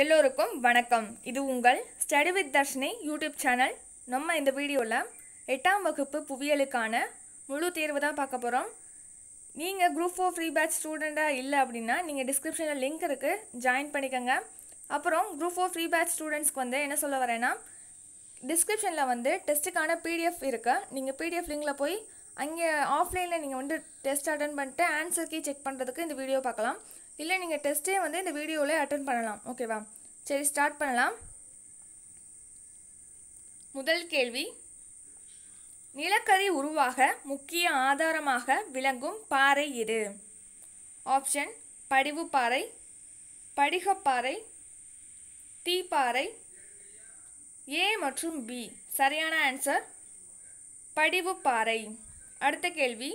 எல்லோருக்கும் வணக்கம் இது உங்கள் study with Dharshini YouTube channel நம்ம இந்த வீடியோவில் எட்டாம் வகுப்பு புவியியலுக்கான முழு தேர்வு தான் பார்க்க போகிறோம் நீங்கள் குரூப் ஃபோர் ஃப்ரீ பேட்ச் ஸ்டூடெண்ட்டாக இல்லை அப்படின்னா நீங்கள் டிஸ்கிரிப்ஷனில் லிங்க் இருக்குது ஜாயின் பண்ணிக்கோங்க அப்புறம் குரூப் ஃபோர் ஃப்ரீ பேட்ச் ஸ்டூடெண்ட்ஸ்க்கு வந்து என்ன சொல்ல வரேன்னா டிஸ்கிரிப்ஷனில் வந்து டெஸ்ட்டுக்கான பிடிஎஃப் இருக்குது நீங்கள் பிடிஎஃப் லிங்கில் போய் அங்கே ஆஃப்லைனில் நீங்கள் வந்து டெஸ்ட் அட்டன் பண்ணிட்டு ஆன்சர் கீ செக் பண்ணுறதுக்கு இந்த வீடியோ பார்க்கலாம் இல்லை நீங்கள் டெஸ்ட்டே வந்து இந்த வீடியோவில் அட்டன் பண்ணலாம் ஓகேவா சரி ஸ்டார்ட் பண்ணலாம் முதல் கேள்வி நிலக்கரி உருவாக முக்கிய ஆதாரமாக விளங்கும் பாறை இது ஆப்ஷன் படிவு பாறை படிகப்பாறை தீப்பாறை ஏ மற்றும் பி சரியான ஆன்சர் படிவு பாறை அடுத்த கேள்வி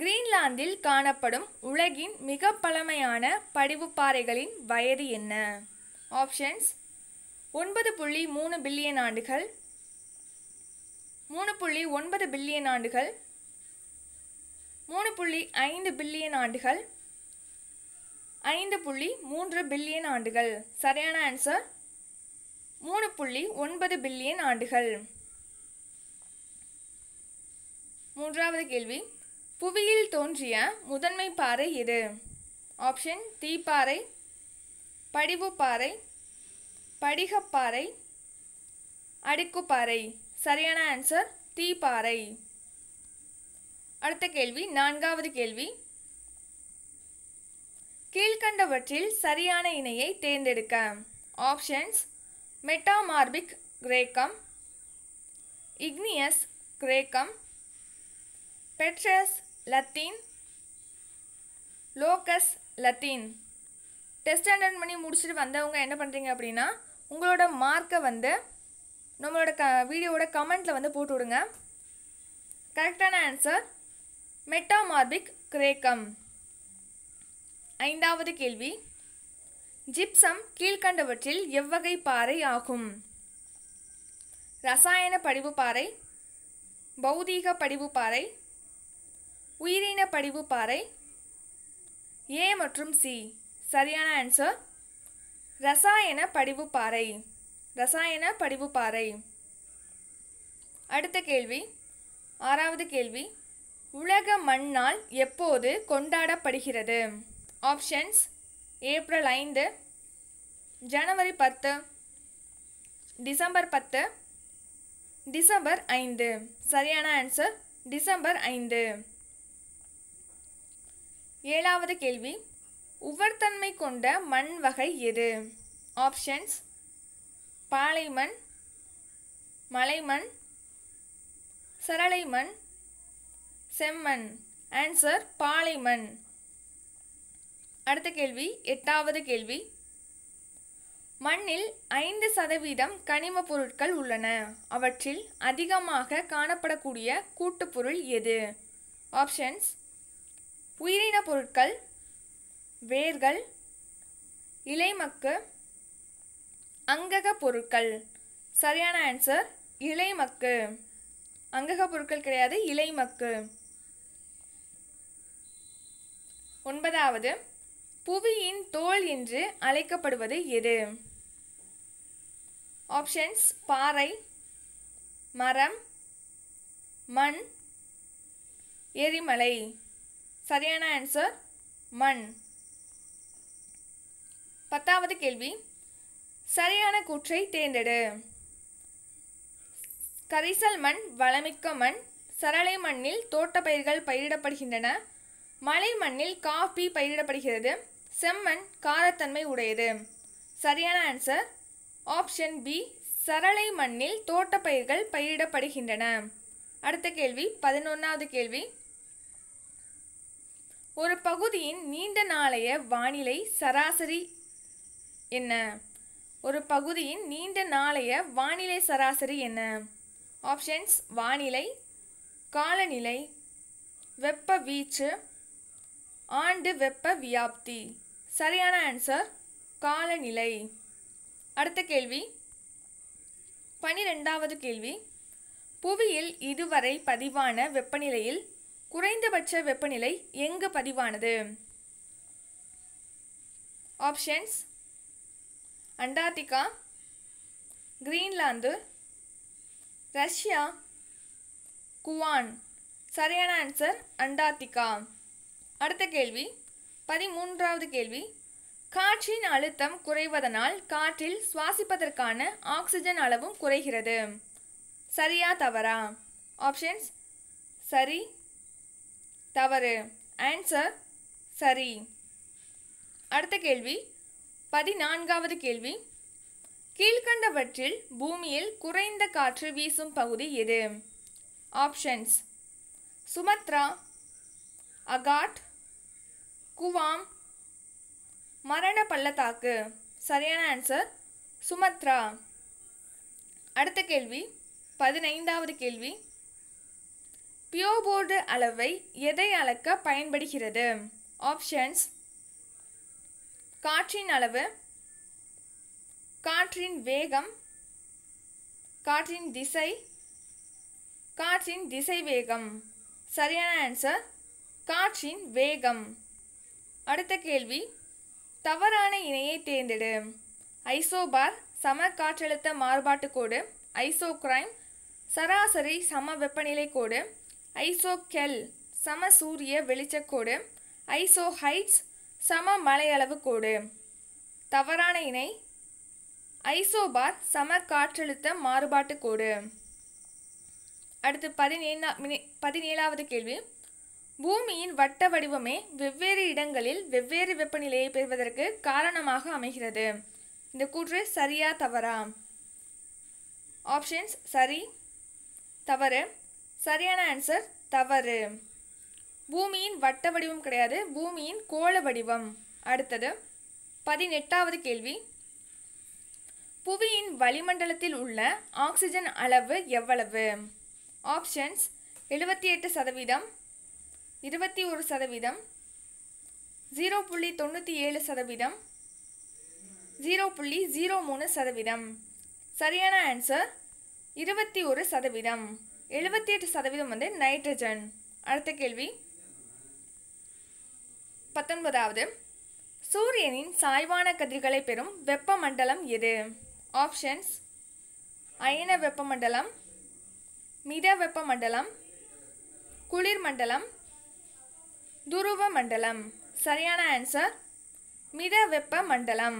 கிரீன்லாந்தில் காணப்படும் உலகின் மிக பழமையான படிவுப்பாறைகளின் வயது என்ன ஆப்ஷன்ஸ் ஒன்பது புள்ளி மூணு பில்லியன் ஆண்டுகள் மூணு புள்ளி ஒன்பது பில்லியன் ஆண்டுகள் மூணு புள்ளி ஐந்து பில்லியன் ஆண்டுகள் ஐந்து புள்ளி மூன்று பில்லியன் ஆண்டுகள் சரியான ஆன்சர் மூணு புள்ளி ஒன்பது பில்லியன் ஆண்டுகள் மூன்றாவது கேள்வி புவியில் தோன்றிய முதன்மை பாறை எது ஆப்ஷன் தீப்பாறை படிவுப்பாறை படிகப்பாறை அடுக்குப்பாறை சரியான ஆன்சர் தீப்பாறை அடுத்த கேள்வி நான்காவது கேள்வி கீழ்கண்டவற்றில் சரியான இணையை தேர்ந்தெடுக்க ஆப்ஷன்ஸ் மெட்டாமார்பிக் கிரேக்கம் இக்னியஸ் கிரேக்கம் பெட்ரஸ் லத்தீன் லோக்கஸ் லத்தீன் டெஸ்ட் ஸ்டாண்டர்ட் பண்ணி முடிச்சுட்டு வந்தவங்க என்ன பண்ணுறீங்க அப்படின்னா உங்களோட மார்க்கை வந்து நம்மளோட க வீடியோவோட கமெண்ட்டில் வந்து போட்டு விடுங்க கரெக்டான ஆன்சர் மெட்டாமார்பிக் கிரேக்கம் ஐந்தாவது கேள்வி ஜிப்சம் கீழ்கண்டவற்றில் எவ்வகை பாறை ஆகும் ரசாயன படிவு பாறை பௌதீக படிவு பாறை உயிரின படிவு பாறை ஏ மற்றும் சி சரியான ஆன்சர் ரசாயன படிவு பாறை ரசாயன படிவு பாறை அடுத்த கேள்வி ஆறாவது கேள்வி உலக மண்ணால் எப்போது கொண்டாடப்படுகிறது ஆப்ஷன்ஸ் ஏப்ரல் ஐந்து ஜனவரி பத்து டிசம்பர் பத்து டிசம்பர் ஐந்து சரியான ஆன்சர் டிசம்பர் ஐந்து ஏழாவது கேள்வி உவர்தன்மை கொண்ட மண் வகை எது ஆப்ஷன்ஸ் பாலைமண் மலைமண் சரளைமண் செம்மண் ஆன்சர் பாலைமண் அடுத்த கேள்வி எட்டாவது கேள்வி மண்ணில் ஐந்து சதவீதம் கனிம பொருட்கள் உள்ளன அவற்றில் அதிகமாக காணப்படக்கூடிய கூட்டுப்பொருள் எது ஆப்ஷன்ஸ் உயிரின பொருட்கள் வேர்கள் இலைமக்கு அங்கக பொருட்கள் சரியான ஆன்சர் இலைமக்கு அங்கக பொருட்கள் கிடையாது இலைமக்கு ஒன்பதாவது புவியின் தோல் என்று அழைக்கப்படுவது எது ஆப்ஷன்ஸ் பாறை மரம் மண் எரிமலை சரியான ஆன்சர் மண் பத்தாவது கேள்வி சரியான கூற்றை தேர்ந்தெடு கரிசல் மண் வளமிக்க மண் சரளை மண்ணில் தோட்ட பயிர்கள் பயிரிடப்படுகின்றன மலை மண்ணில் காஃபி பயிரிடப்படுகிறது செம்மண் காரத்தன்மை உடையது சரியான ஆன்சர் ஆப்ஷன் பி சரளை மண்ணில் தோட்ட பயிர்கள் பயிரிடப்படுகின்றன அடுத்த கேள்வி பதினொன்றாவது கேள்வி ஒரு பகுதியின் நீண்ட நாளைய வானிலை சராசரி என்ன ஒரு பகுதியின் நீண்ட நாளைய வானிலை சராசரி என்ன ஆப்ஷன்ஸ் வானிலை காலநிலை வெப்ப வீச்சு ஆண்டு வெப்ப வியாப்தி சரியான ஆன்சர் காலநிலை அடுத்த கேள்வி பனிரெண்டாவது கேள்வி புவியில் இதுவரை பதிவான வெப்பநிலையில் குறைந்தபட்ச வெப்பநிலை எங்கு பதிவானது ஆப்ஷன்ஸ் அண்டார்டிகா கிரீன்லாந்து ரஷ்யா குவான் சரியான ஆன்சர் அண்டார்டிகா அடுத்த கேள்வி பதிமூன்றாவது கேள்வி காற்றின் அழுத்தம் குறைவதனால் காற்றில் சுவாசிப்பதற்கான ஆக்சிஜன் அளவும் குறைகிறது சரியா தவறா ஆப்ஷன்ஸ் சரி தவறு ஆன்சர் சரி அடுத்த கேள்வி பதினான்காவது கேள்வி கீழ்கண்டவற்றில் பூமியில் குறைந்த காற்று வீசும் பகுதி எது ஆப்ஷன்ஸ் சுமத்ரா அகாட் குவாம் மரண பள்ளத்தாக்கு சரியான ஆன்சர் சுமத்ரா அடுத்த கேள்வி பதினைந்தாவது கேள்வி பியோபோர்டு அளவை எதை அளக்க பயன்படுகிறது ஆப்ஷன்ஸ் காற்றின் அளவு காற்றின் வேகம் காற்றின் திசை காற்றின் திசை வேகம் சரியான ஆன்சர் காற்றின் வேகம் அடுத்த கேள்வி தவறான இணையை தேர்ந்தெடு ஐசோபார் சம காற்றழுத்த மாறுபாட்டு கோடு ஐசோக்ரைம் சராசரி சம வெப்பநிலை கோடு ஐசோகெல் சம சூரிய வெளிச்சக்கோடு ஐசோஹைட்ஸ் சம மலையளவு கோடு தவறான இணை ஐசோபாத் சம காற்றழுத்த மாறுபாட்டு கோடு அடுத்து பதினேழா பதினேழாவது கேள்வி பூமியின் வட்ட வடிவமே வெவ்வேறு இடங்களில் வெவ்வேறு வெப்பநிலையை பெறுவதற்கு காரணமாக அமைகிறது இந்த கூற்று சரியா தவறா ஆப்ஷன்ஸ் சரி தவறு சரியான ஆன்சர் தவறு பூமியின் வட்ட வடிவம் கிடையாது பூமியின் கோள வடிவம் அடுத்தது பதினெட்டாவது கேள்வி புவியின் வளிமண்டலத்தில் உள்ள ஆக்சிஜன் அளவு எவ்வளவு ஆப்ஷன்ஸ் எழுபத்தி எட்டு சதவீதம் இருபத்தி ஒரு சதவீதம் ஜீரோ புள்ளி தொண்ணூற்றி ஏழு சதவீதம் ஜீரோ புள்ளி ஜீரோ மூணு சதவீதம் சரியான ஆன்சர் இருபத்தி ஒரு சதவீதம் எழுபத்தி எட்டு சதவீதம் வந்து நைட்ரஜன் அடுத்த கேள்வி பத்தொன்பதாவது சூரியனின் சாய்வான கதிர்களை பெறும் வெப்பமண்டலம் எது ஆப்ஷன்ஸ் அயன வெப்பமண்டலம் மித வெப்பமண்டலம் குளிர்மண்டலம் துருவ மண்டலம் சரியான ஆன்சர் மித வெப்ப மண்டலம்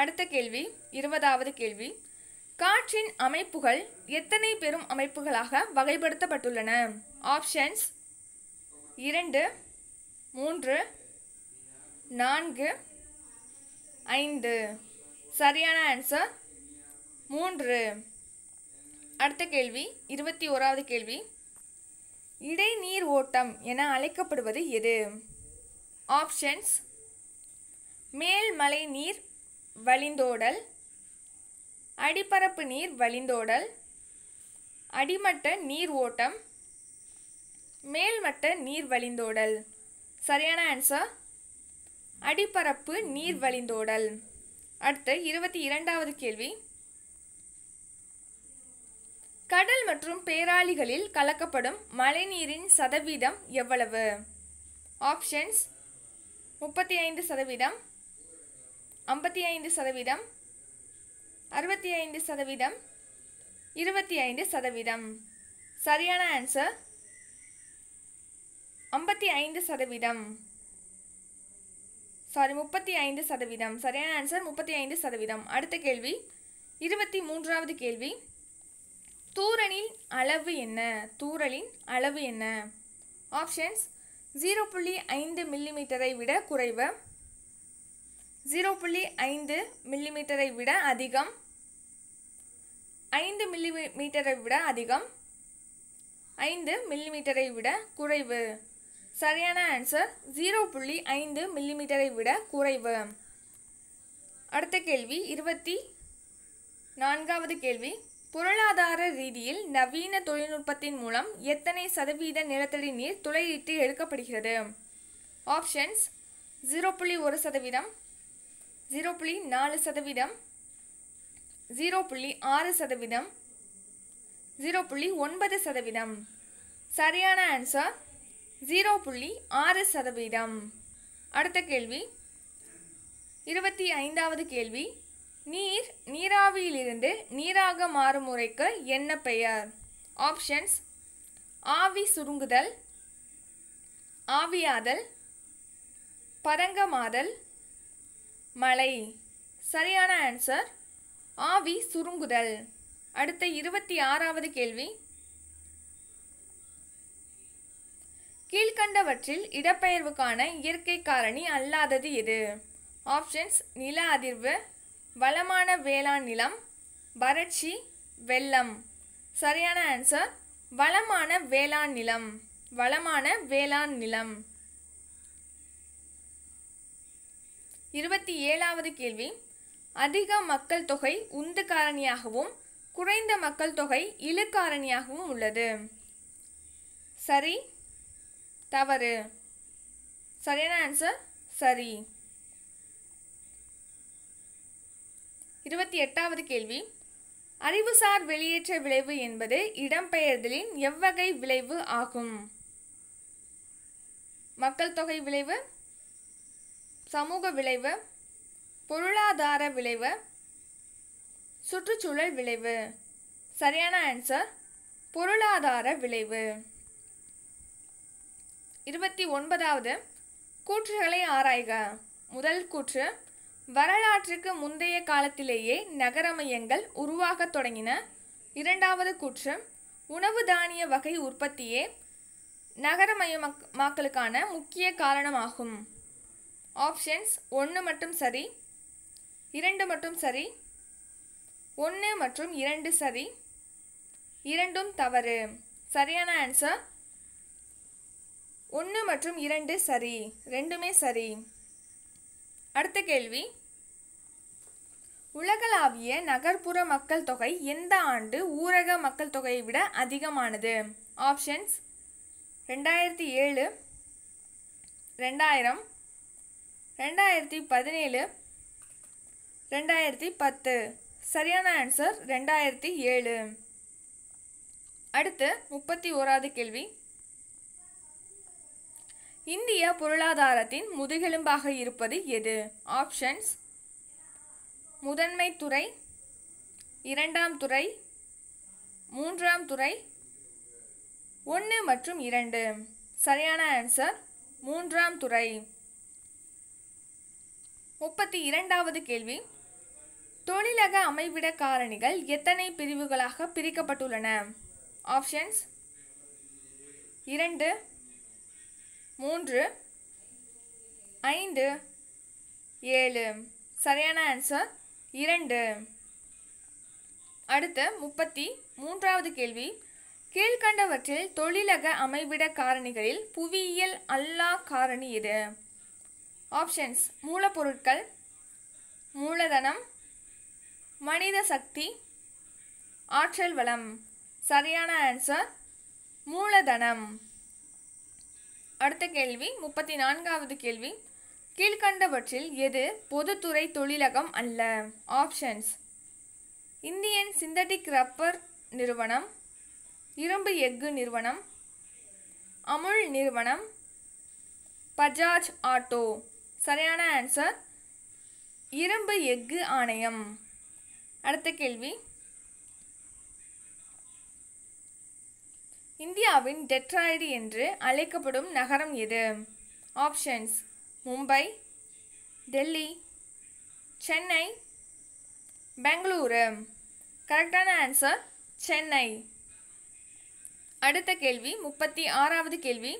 அடுத்த கேள்வி இருபதாவது கேள்வி காற்றின் அமைப்புகள் எத்தனை பெரும் அமைப்புகளாக வகைப்படுத்தப்பட்டுள்ளன ஆப்ஷன்ஸ் இரண்டு மூன்று நான்கு ஐந்து சரியான ஆன்சர் மூன்று அடுத்த கேள்வி இருபத்தி ஓராவது கேள்வி இடைநீர் ஓட்டம் என அழைக்கப்படுவது எது ஆப்ஷன்ஸ் மேல்மலை நீர் வழிந்தோடல் அடிப்பரப்பு நீர் வழிந்தோடல் அடிமட்ட நீர் ஓட்டம் மேல்மட்ட நீர் வழிந்தோடல் சரியான ஆன்சர் அடிப்பரப்பு நீர் வழிந்தோடல் அடுத்த இருபத்தி இரண்டாவது கேள்வி கடல் மற்றும் பேராளிகளில் கலக்கப்படும் மழைநீரின் சதவீதம் எவ்வளவு ஆப்ஷன்ஸ் முப்பத்தி ஐந்து சதவீதம் ஐம்பத்தி ஐந்து சதவீதம் அறுபத்தி ஐந்து சதவீதம் இருபத்தி ஐந்து சதவீதம் சரியான ஆன்சர் ஐம்பத்தி ஐந்து சதவீதம் சாரி முப்பத்தி ஐந்து சதவீதம் சரியான ஆன்சர் முப்பத்தி ஐந்து சதவீதம் அடுத்த கேள்வி இருபத்தி மூன்றாவது கேள்வி தூரலின் அளவு என்ன தூரலின் அளவு என்ன ஆப்ஷன்ஸ் ஜீரோ புள்ளி ஐந்து மில்லிமீட்டரை விட குறைவு ஜீரோ புள்ளி ஐந்து மில்லிமீட்டரை விட அதிகம் ஐந்து மில்லி மீட்டரை விட அதிகம் ஐந்து மில்லிமீட்டரை விட குறைவு சரியான ஆன்சர் ஜீரோ புள்ளி ஐந்து மில்லிமீட்டரை விட குறைவு அடுத்த கேள்வி இருபத்தி நான்காவது கேள்வி பொருளாதார ரீதியில் நவீன தொழில்நுட்பத்தின் மூலம் எத்தனை சதவீத நிலத்தடி நீர் துளையிட்டு எடுக்கப்படுகிறது ஆப்ஷன்ஸ் ஜீரோ புள்ளி ஒரு சதவீதம் ஜீரோ புள்ளி நாலு சதவீதம் ஜீரோ புள்ளி ஆறு சதவீதம் ஜீரோ புள்ளி ஒன்பது சதவீதம் சரியான ஆன்சர் ஜீரோ புள்ளி ஆறு சதவீதம் அடுத்த கேள்வி இருபத்தி ஐந்தாவது கேள்வி நீர் நீராவியிலிருந்து நீராக மாறும் முறைக்கு என்ன பெயர் ஆப்ஷன்ஸ் ஆவி சுருங்குதல் ஆவியாதல் பதங்கமாதல் மலை சரியான ஆன்சர் ஆவி சுருங்குதல் அடுத்த இருபத்தி ஆறாவது கேள்வி கீழ்கண்டவற்றில் இடப்பெயர்வுக்கான இயற்கை காரணி அல்லாதது எது ஆப்ஷன்ஸ் நில அதிர்வு வளமான வேளாண் நிலம் வறட்சி வெள்ளம் சரியான ஆன்சர் வளமான வேளாண் நிலம் வளமான வேளாண் நிலம் இருபத்தி ஏழாவது கேள்வி அதிக மக்கள் தொகை உந்து காரணியாகவும் குறைந்த மக்கள் தொகை இழுக்காரணியாகவும் காரணியாகவும் உள்ளது சரி தவறு சரியான ஆன்சர் சரி இருபத்தி எட்டாவது கேள்வி அறிவுசார் வெளியேற்ற விளைவு என்பது இடம்பெயர்தலின் எவ்வகை விளைவு ஆகும் மக்கள் தொகை விளைவு சமூக விளைவு பொருளாதார விளைவு சுற்றுச்சூழல் விளைவு சரியான ஆன்சர் பொருளாதார விளைவு இருபத்தி ஒன்பதாவது கூற்றுகளை ஆராய்க முதல் கூற்று வரலாற்றுக்கு முந்தைய காலத்திலேயே மையங்கள் உருவாகத் தொடங்கின இரண்டாவது கூற்று உணவு தானிய வகை உற்பத்தியே நகரமயமாக்கலுக்கான முக்கிய காரணமாகும் ஆப்ஷன்ஸ் ஒன்று மட்டும் சரி இரண்டு மட்டும் சரி ஒன்று மற்றும் இரண்டு சரி இரண்டும் தவறு சரியான ஆன்சர் ஒன்று மற்றும் இரண்டு சரி ரெண்டுமே சரி அடுத்த கேள்வி உலகளாவிய நகர்ப்புற மக்கள் தொகை எந்த ஆண்டு ஊரக மக்கள் தொகையை விட அதிகமானது ஆப்ஷன்ஸ் ரெண்டாயிரத்தி ஏழு ரெண்டாயிரம் ரெண்டாயிரத்தி பதினேழு ரெண்டாயிரத்தி பத்து சரியான ஆன்சர் ரெண்டாயிரத்தி ஏழு அடுத்து முப்பத்தி ஓராவது கேள்வி இந்திய பொருளாதாரத்தின் முதுகெலும்பாக இருப்பது எது ஆப்ஷன்ஸ் முதன்மை துறை இரண்டாம் துறை மூன்றாம் துறை ஒன்று மற்றும் இரண்டு சரியான ஆன்சர் மூன்றாம் துறை முப்பத்தி இரண்டாவது கேள்வி தொழிலக அமைவிட காரணிகள் எத்தனை பிரிவுகளாக பிரிக்கப்பட்டுள்ளன ஆப்ஷன்ஸ் இரண்டு மூன்று ஐந்து ஏழு சரியான ஆன்சர் இரண்டு அடுத்த முப்பத்தி மூன்றாவது கேள்வி கீழ்கண்டவற்றில் தொழிலக அமைவிட காரணிகளில் புவியியல் அல்லா காரணி எது ஆப்ஷன்ஸ் மூலப்பொருட்கள் மூலதனம் மனித சக்தி ஆற்றல் வளம் சரியான ஆன்சர் மூலதனம் அடுத்த கேள்வி முப்பத்தி நான்காவது கேள்வி கீழ்கண்டவற்றில் எது பொதுத்துறை தொழிலகம் அல்ல ஆப்ஷன்ஸ் இந்தியன் சிந்தட்டிக் ரப்பர் நிறுவனம் இரும்பு எஃகு நிறுவனம் அமுல் நிறுவனம் பஜாஜ் ஆட்டோ சரியான ஆன்சர் இரும்பு எஃகு ஆணையம் அடுத்த கேள்வி இந்தியாவின் டெட்ராய்டு என்று அழைக்கப்படும் நகரம் எது ஆப்ஷன்ஸ் மும்பை டெல்லி சென்னை பெங்களூரு கரெக்டான ஆன்சர் சென்னை அடுத்த கேள்வி முப்பத்தி ஆறாவது கேள்வி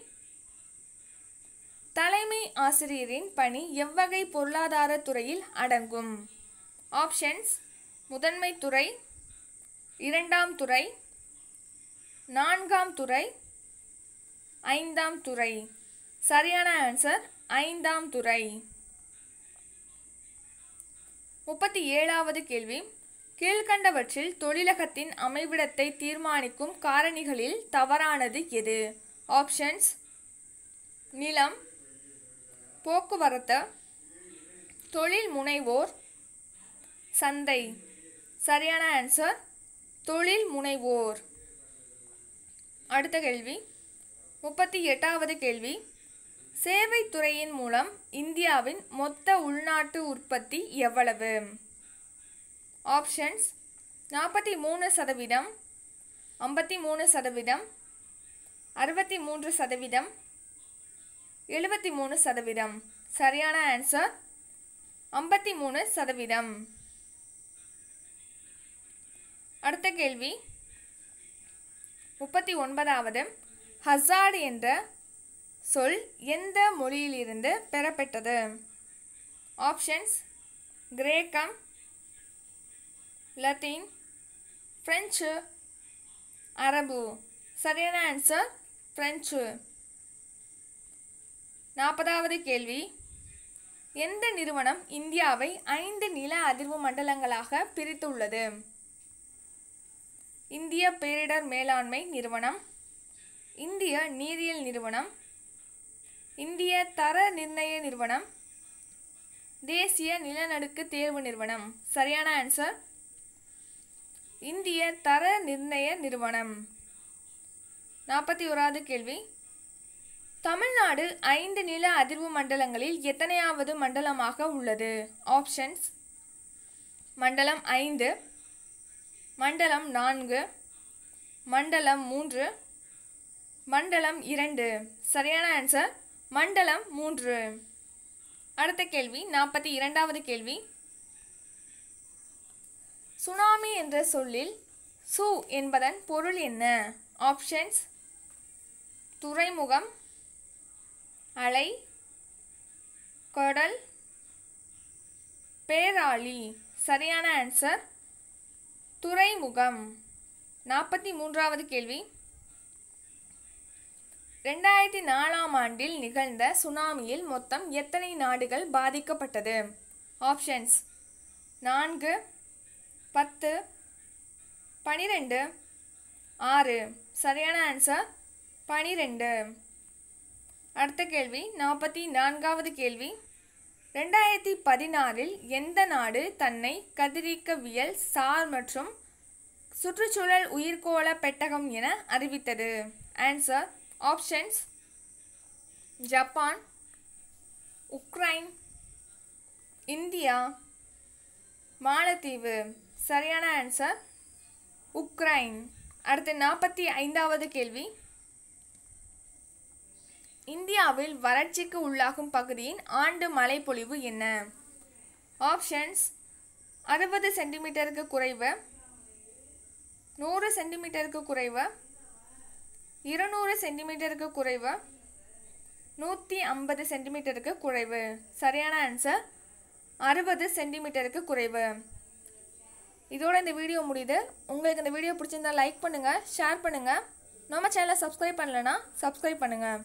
தலைமை ஆசிரியரின் பணி எவ்வகை பொருளாதார துறையில் அடங்கும் ஆப்ஷன்ஸ் முதன்மை துறை இரண்டாம் துறை நான்காம் துறை ஐந்தாம் துறை சரியான ஆன்சர் ஐந்தாம் துறை முப்பத்தி ஏழாவது கேள்வி கீழ்கண்டவற்றில் தொழிலகத்தின் அமைவிடத்தை தீர்மானிக்கும் காரணிகளில் தவறானது எது ஆப்ஷன்ஸ் நிலம் போக்குவரத்து தொழில் முனைவோர் சந்தை சரியான ஆன்சர் தொழில் முனைவோர் அடுத்த கேள்வி முப்பத்தி எட்டாவது கேள்வி துறையின் மூலம் இந்தியாவின் மொத்த உள்நாட்டு உற்பத்தி எவ்வளவு ஆப்ஷன்ஸ் நாற்பத்தி மூணு சதவீதம் ஐம்பத்தி மூணு சதவீதம் அறுபத்தி மூன்று சதவீதம் எழுபத்தி மூணு சதவீதம் சரியான ஆன்சர் ஐம்பத்தி மூணு சதவீதம் அடுத்த கேள்வி முப்பத்தி ஒன்பதாவது ஹசார்டு என்ற சொல் எந்த மொழியிலிருந்து பெறப்பட்டது ஆப்ஷன்ஸ் கிரேக்கம் லத்தீன் ஃப்ரெஞ்சு அரபு சரியான ஆன்சர் ஃப்ரெஞ்சு நாற்பதாவது கேள்வி எந்த நிறுவனம் இந்தியாவை ஐந்து நில அதிர்வு மண்டலங்களாக பிரித்துள்ளது இந்திய பேரிடர் மேலாண்மை நிறுவனம் இந்திய நீரியல் நிறுவனம் இந்திய தர நிர்ணய நிறுவனம் தேசிய நிலநடுக்க தேர்வு நிறுவனம் சரியான ஆன்சர் இந்திய தர நிர்ணய நிறுவனம் நாற்பத்தி ஓராவது கேள்வி தமிழ்நாடு ஐந்து நில அதிர்வு மண்டலங்களில் எத்தனையாவது மண்டலமாக உள்ளது ஆப்ஷன்ஸ் மண்டலம் ஐந்து மண்டலம் நான்கு மண்டலம் மூன்று மண்டலம் இரண்டு சரியான ஆன்சர் மண்டலம் மூன்று அடுத்த கேள்வி நாற்பத்தி இரண்டாவது கேள்வி சுனாமி என்ற சொல்லில் சு என்பதன் பொருள் என்ன ஆப்ஷன்ஸ் துறைமுகம் அலை கொடல் பேராளி சரியான ஆன்சர் துறைமுகம் நாற்பத்தி மூன்றாவது கேள்வி ரெண்டாயிரத்தி நாலாம் ஆண்டில் நிகழ்ந்த சுனாமியில் மொத்தம் எத்தனை நாடுகள் பாதிக்கப்பட்டது ஆப்ஷன்ஸ் நான்கு பத்து பனிரெண்டு ஆறு சரியான ஆன்சர் பனிரெண்டு அடுத்த கேள்வி நாற்பத்தி நான்காவது கேள்வி ரெண்டாயிரத்தி பதினாறில் எந்த நாடு தன்னை கதிரீக்கவியல் சார் மற்றும் சுற்றுச்சூழல் உயிர்கோள பெட்டகம் என அறிவித்தது answer options Japan Ukraine India மாலத்தீவு சரியான ஆன்சர் உக்ரைன் அடுத்து நாற்பத்தி ஐந்தாவது கேள்வி இந்தியாவில் வறட்சிக்கு உள்ளாகும் பகுதியின் ஆண்டு மழைப்பொழிவு என்ன ஆப்ஷன்ஸ் அறுபது சென்டிமீட்டருக்கு குறைவு நூறு சென்டிமீட்டருக்கு குறைவு இருநூறு சென்டிமீட்டருக்கு குறைவு நூற்றி ஐம்பது சென்டிமீட்டருக்கு குறைவு சரியான ஆன்சர் அறுபது சென்டிமீட்டருக்கு குறைவு இதோட இந்த வீடியோ முடியுது உங்களுக்கு இந்த வீடியோ பிடிச்சிருந்தா லைக் பண்ணுங்கள் ஷேர் பண்ணுங்கள் நம்ம சேனலை சப்ஸ்கிரைப் பண்ணலன்னா சப்ஸ்கிரைப் பண்ணுங்கள்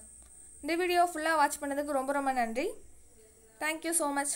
இந்த வீடியோ ஃபுல்லாக வாட்ச் பண்ணதுக்கு ரொம்ப ரொம்ப நன்றி தேங்க்யூ ஸோ மச்